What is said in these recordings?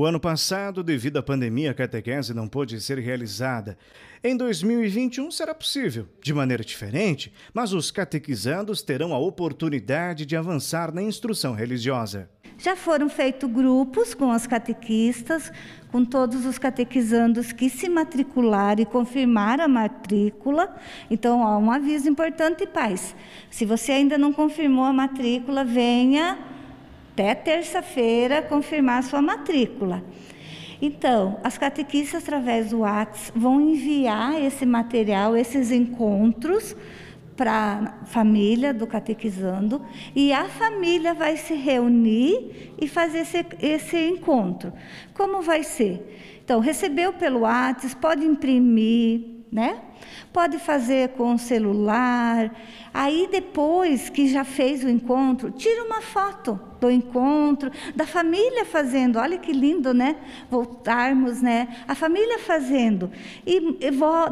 O ano passado, devido à pandemia, a catequese não pôde ser realizada. Em 2021 será possível, de maneira diferente, mas os catequizandos terão a oportunidade de avançar na instrução religiosa. Já foram feitos grupos com os catequistas, com todos os catequizandos que se matricularam e confirmaram a matrícula. Então, há um aviso importante, pais. Se você ainda não confirmou a matrícula, venha até terça-feira confirmar sua matrícula. Então, as catequistas, através do WhatsApp, vão enviar esse material, esses encontros para a família do catequizando e a família vai se reunir e fazer esse, esse encontro. Como vai ser? Então, recebeu pelo WhatsApp, pode imprimir, né? Pode fazer com o celular. Aí depois que já fez o encontro, tira uma foto do encontro, da família fazendo. Olha que lindo, né? Voltarmos, né? A família fazendo e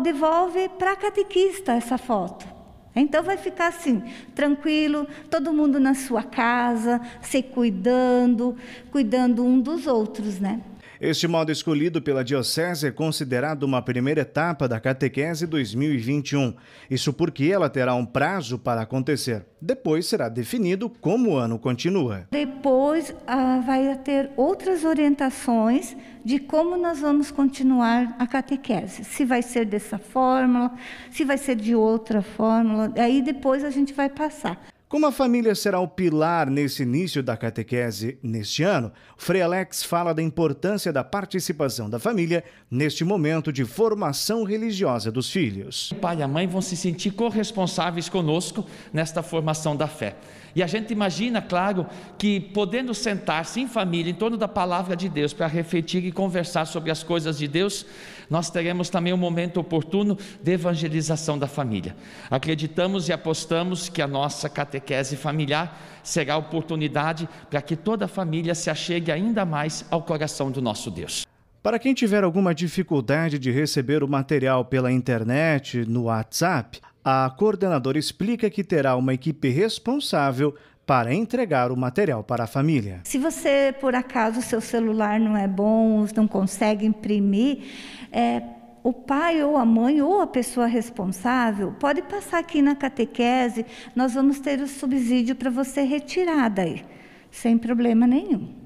devolve para a catequista essa foto. Então vai ficar assim, tranquilo, todo mundo na sua casa, se cuidando, cuidando um dos outros, né? Este modo escolhido pela Diocese é considerado uma primeira etapa da catequese 2021. Isso porque ela terá um prazo para acontecer. Depois será definido como o ano continua. Depois ah, vai ter outras orientações de como nós vamos continuar a catequese. Se vai ser dessa fórmula, se vai ser de outra fórmula. Aí depois a gente vai passar. Como a família será o pilar nesse início da catequese neste ano, Frei Alex fala da importância da participação da família neste momento de formação religiosa dos filhos. O pai e a mãe vão se sentir corresponsáveis conosco nesta formação da fé. E a gente imagina, claro, que podendo sentar-se em família em torno da palavra de Deus para refletir e conversar sobre as coisas de Deus, nós teremos também um momento oportuno de evangelização da família. Acreditamos e apostamos que a nossa catequese catequese familiar será a oportunidade para que toda a família se achegue ainda mais ao coração do nosso Deus. Para quem tiver alguma dificuldade de receber o material pela internet, no WhatsApp, a coordenadora explica que terá uma equipe responsável para entregar o material para a família. Se você, por acaso, seu celular não é bom, não consegue imprimir, é, o pai ou a mãe ou a pessoa responsável pode passar aqui na catequese, nós vamos ter o subsídio para você retirar daí, sem problema nenhum.